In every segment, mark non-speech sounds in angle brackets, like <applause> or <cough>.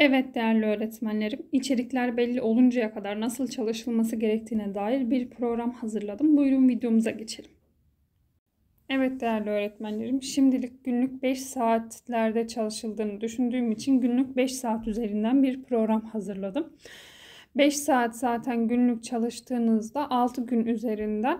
Evet değerli öğretmenlerim, içerikler belli oluncaya kadar nasıl çalışılması gerektiğine dair bir program hazırladım. Buyurun videomuza geçelim. Evet değerli öğretmenlerim, şimdilik günlük 5 saatlerde çalışıldığını düşündüğüm için günlük 5 saat üzerinden bir program hazırladım. 5 saat zaten günlük çalıştığınızda 6 gün üzerinden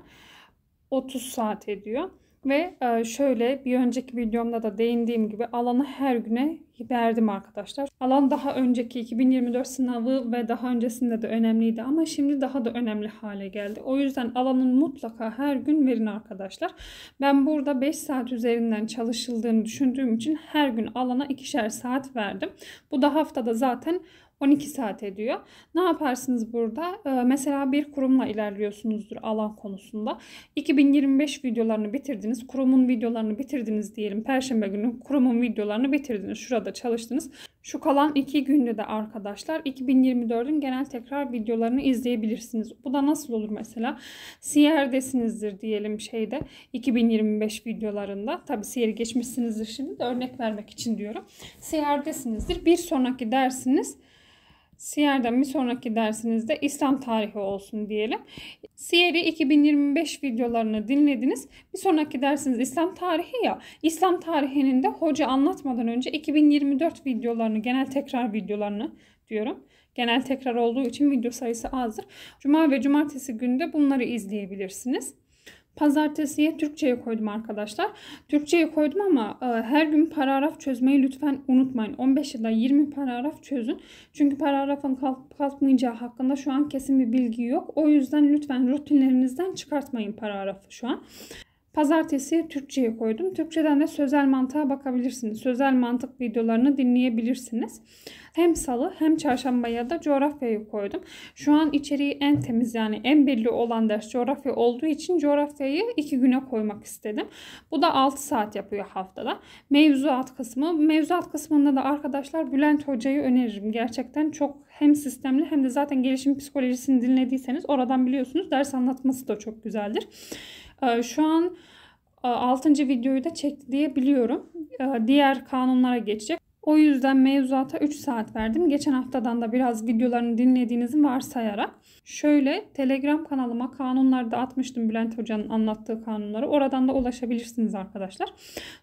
30 saat ediyor. Ve e, şöyle bir önceki videomda da değindiğim gibi alanı her güne verdim arkadaşlar. Alan daha önceki 2024 sınavı ve daha öncesinde de önemliydi ama şimdi daha da önemli hale geldi. O yüzden alanın mutlaka her gün verin arkadaşlar. Ben burada 5 saat üzerinden çalışıldığını düşündüğüm için her gün alana ikişer saat verdim. Bu da haftada zaten 12 saat ediyor. Ne yaparsınız burada? Ee, mesela bir kurumla ilerliyorsunuzdur alan konusunda. 2025 videolarını bitirdiniz. Kurumun videolarını bitirdiniz diyelim. Perşembe günü kurumun videolarını bitirdiniz. Şurada çalıştınız. Şu kalan iki günde de arkadaşlar 2024'ün genel tekrar videolarını izleyebilirsiniz. Bu da nasıl olur mesela? Siyer'desinizdir diyelim şeyde 2025 videolarında. Tabi Siyer'i geçmişsinizdir şimdi de örnek vermek için diyorum. Siyer'desinizdir. Bir sonraki dersiniz Siyer'den bir sonraki dersinizde İslam tarihi olsun diyelim. Siyer'i 2025 videolarını dinlediniz. Bir sonraki dersiniz İslam tarihi ya. İslam tarihinin de hoca anlatmadan önce 2024 videolarını, genel tekrar videolarını diyorum. Genel tekrar olduğu için video sayısı azdır. Cuma ve cumartesi günde bunları izleyebilirsiniz. Pazartesiye Türkçe'ye koydum arkadaşlar. Türkçe'ye koydum ama e, her gün paragraf çözmeyi lütfen unutmayın. 15 ya da 20 paragraf çözün. Çünkü paragrafın kalk, kalkmayacağı hakkında şu an kesin bir bilgi yok. O yüzden lütfen rutinlerinizden çıkartmayın paragrafı şu an. Pazartesi Türkçe'ye koydum. Türkçeden de sözel mantığa bakabilirsiniz. Sözel mantık videolarını dinleyebilirsiniz. Hem salı hem çarşambaya da coğrafyayı koydum. Şu an içeriği en temiz yani en belli olan ders coğrafya olduğu için coğrafyayı iki güne koymak istedim. Bu da 6 saat yapıyor haftada. Mevzuat kısmı. Mevzuat kısmında da arkadaşlar Bülent Hoca'yı öneririm. Gerçekten çok hem sistemli hem de zaten gelişim psikolojisini dinlediyseniz oradan biliyorsunuz ders anlatması da çok güzeldir. Ee, şu an 6. E, videoyu da çekti diye biliyorum. Ee, diğer kanunlara geçecek. O yüzden mevzuata 3 saat verdim. Geçen haftadan da biraz videolarını dinlediğinizi varsayarak. Şöyle Telegram kanalıma kanunlarda atmıştım Bülent Hoca'nın anlattığı kanunları. Oradan da ulaşabilirsiniz arkadaşlar.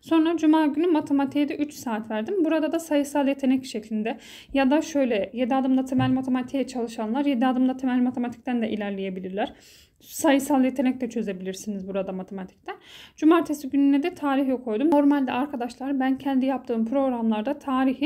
Sonra Cuma günü matematiğe de 3 saat verdim. Burada da sayısal yetenek şeklinde ya da şöyle 7 adımda temel matematiğe çalışanlar 7 adımda temel matematikten de ilerleyebilirler sayısal yetenek de çözebilirsiniz burada matematikten. Cumartesi gününe de tarih koydum. Normalde arkadaşlar ben kendi yaptığım programlarda tarihi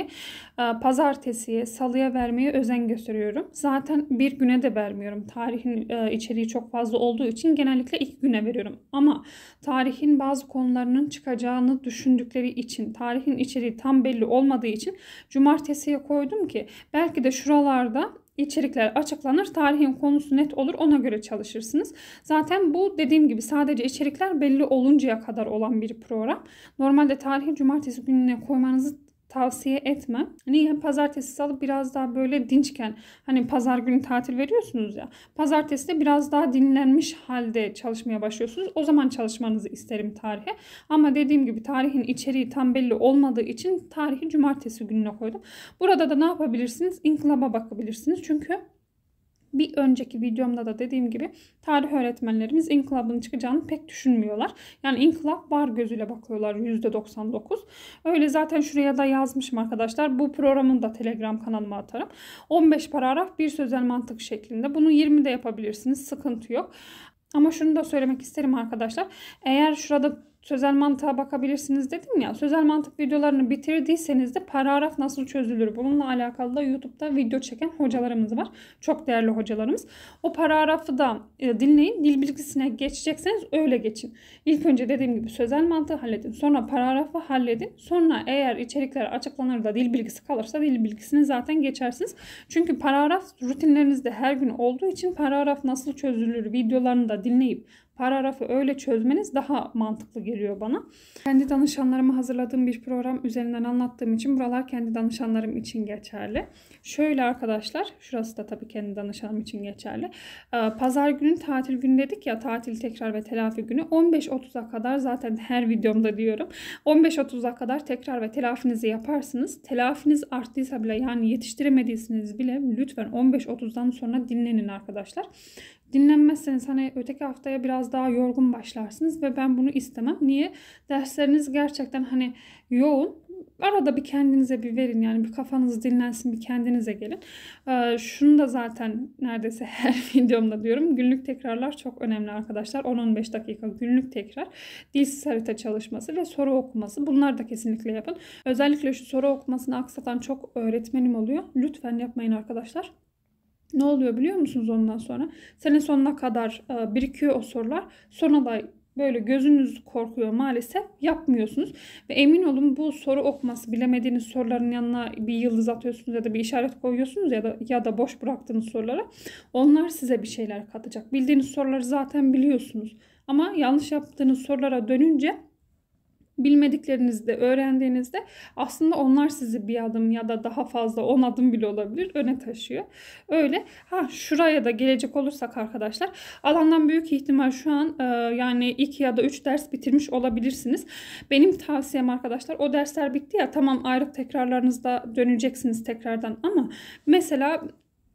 e, pazartesiye, salıya vermeye özen gösteriyorum. Zaten bir güne de vermiyorum. Tarihin e, içeriği çok fazla olduğu için genellikle iki güne veriyorum. Ama tarihin bazı konularının çıkacağını düşündükleri için, tarihin içeriği tam belli olmadığı için cumartesiye koydum ki belki de şuralarda içerikler açıklanır. Tarihin konusu net olur. Ona göre çalışırsınız. Zaten bu dediğim gibi sadece içerikler belli oluncaya kadar olan bir program. Normalde tarihi cumartesi gününe koymanızı tavsiye etmem. Niye? Hani pazartesi salı biraz daha böyle dinçken hani pazar günü tatil veriyorsunuz ya. Pazartesi de biraz daha dinlenmiş halde çalışmaya başlıyorsunuz. O zaman çalışmanızı isterim tarihe. Ama dediğim gibi tarihin içeriği tam belli olmadığı için tarihi cumartesi gününe koydum. Burada da ne yapabilirsiniz? İnkılaba bakabilirsiniz. Çünkü bir önceki videomda da dediğim gibi tarih öğretmenlerimiz inkılabın çıkacağını pek düşünmüyorlar. Yani inkılap var gözüyle bakıyorlar %99. Öyle zaten şuraya da yazmışım arkadaşlar. Bu programın da Telegram kanalıma atarım. 15 paragraf bir sözel mantık şeklinde. Bunu 20 de yapabilirsiniz. Sıkıntı yok. Ama şunu da söylemek isterim arkadaşlar. Eğer şurada sözel mantığa bakabilirsiniz dedim ya. Sözel mantık videolarını bitirdiyseniz de paragraf nasıl çözülür? Bununla alakalı da YouTube'da video çeken hocalarımız var. Çok değerli hocalarımız. O paragrafı da e, dinleyin. Dil bilgisine geçecekseniz öyle geçin. İlk önce dediğim gibi sözel mantığı halledin. Sonra paragrafı halledin. Sonra eğer içerikler açıklanır da dil bilgisi kalırsa dil bilgisini zaten geçersiniz. Çünkü paragraf rutinlerinizde her gün olduğu için paragraf nasıl çözülür videolarını da dinleyip paragrafı öyle çözmeniz daha mantıklı geliyor bana. Kendi danışanlarıma hazırladığım bir program üzerinden anlattığım için buralar kendi danışanlarım için geçerli. Şöyle arkadaşlar, şurası da tabii kendi danışanım için geçerli. Ee, pazar günü tatil günü dedik ya, tatil tekrar ve telafi günü 15.30'a kadar zaten her videomda diyorum. 15.30'a kadar tekrar ve telafinizi yaparsınız. Telafiniz arttıysa bile yani yetiştiremediyseniz bile lütfen 15.30'dan sonra dinlenin arkadaşlar. Dinlenmezseniz hani öteki haftaya biraz daha yorgun başlarsınız ve ben bunu istemem. Niye? Dersleriniz gerçekten hani yoğun. Arada bir kendinize bir verin yani bir kafanız dinlensin bir kendinize gelin. Ee, şunu da zaten neredeyse <laughs> her videomda diyorum. Günlük tekrarlar çok önemli arkadaşlar. 10-15 dakika günlük tekrar. Dilsiz harita çalışması ve soru okuması. Bunlar da kesinlikle yapın. Özellikle şu soru okumasını aksatan çok öğretmenim oluyor. Lütfen yapmayın arkadaşlar. Ne oluyor biliyor musunuz ondan sonra? Sene sonuna kadar e, birikiyor o sorular. Sonra da böyle gözünüz korkuyor maalesef yapmıyorsunuz. Ve emin olun bu soru okuması bilemediğiniz soruların yanına bir yıldız atıyorsunuz ya da bir işaret koyuyorsunuz ya da ya da boş bıraktığınız sorulara. Onlar size bir şeyler katacak. Bildiğiniz soruları zaten biliyorsunuz. Ama yanlış yaptığınız sorulara dönünce bilmediklerinizde öğrendiğinizde aslında onlar sizi bir adım ya da daha fazla 10 adım bile olabilir öne taşıyor. Öyle ha şuraya da gelecek olursak arkadaşlar alandan büyük ihtimal şu an e, yani 2 ya da 3 ders bitirmiş olabilirsiniz. Benim tavsiyem arkadaşlar o dersler bitti ya tamam ayrı tekrarlarınızda döneceksiniz tekrardan ama mesela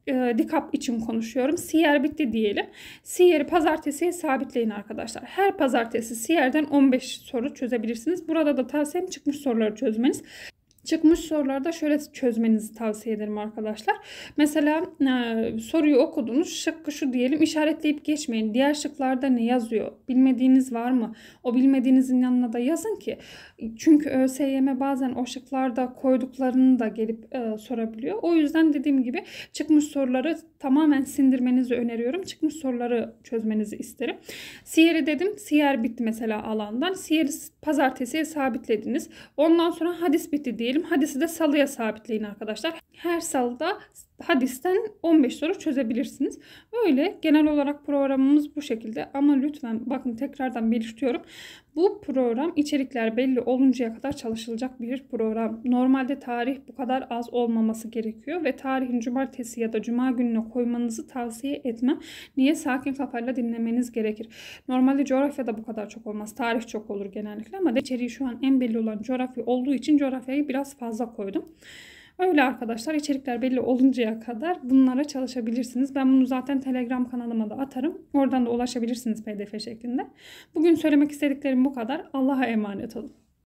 e, dikap için konuşuyorum. Siyer bitti diyelim. Siyer'i pazartesiye sabitleyin arkadaşlar. Her pazartesi Siyer'den 15 soru çözebilirsiniz. Burada da tavsiyem çıkmış soruları çözmeniz. Çıkmış sorularda şöyle çözmenizi tavsiye ederim arkadaşlar. Mesela e, soruyu okudunuz. Şıkkı şu diyelim işaretleyip geçmeyin. Diğer şıklarda ne yazıyor? Bilmediğiniz var mı? O bilmediğinizin yanına da yazın ki. Çünkü ÖSYM bazen o şıklarda koyduklarını da gelip e, sorabiliyor. O yüzden dediğim gibi çıkmış soruları tamamen sindirmenizi öneriyorum. Çıkmış soruları çözmenizi isterim. Siyer'i dedim. Siyer bitti mesela alandan. Siyer'i pazartesiye sabitlediniz. Ondan sonra hadis bitti diyelim diyelim. Hadisi de salıya sabitleyin arkadaşlar. Her salıda hadisten 15 soru çözebilirsiniz. Böyle genel olarak programımız bu şekilde ama lütfen bakın tekrardan belirtiyorum. Bu program içerikler belli oluncaya kadar çalışılacak bir program. Normalde tarih bu kadar az olmaması gerekiyor ve tarihin cumartesi ya da cuma gününe koymanızı tavsiye etmem. Niye? Sakin kafayla dinlemeniz gerekir. Normalde coğrafyada bu kadar çok olmaz. Tarih çok olur genellikle ama içeriği şu an en belli olan coğrafya olduğu için coğrafyayı biraz fazla koydum. Öyle arkadaşlar içerikler belli oluncaya kadar bunlara çalışabilirsiniz. Ben bunu zaten Telegram kanalıma da atarım. Oradan da ulaşabilirsiniz pdf şeklinde. Bugün söylemek istediklerim bu kadar. Allah'a emanet olun.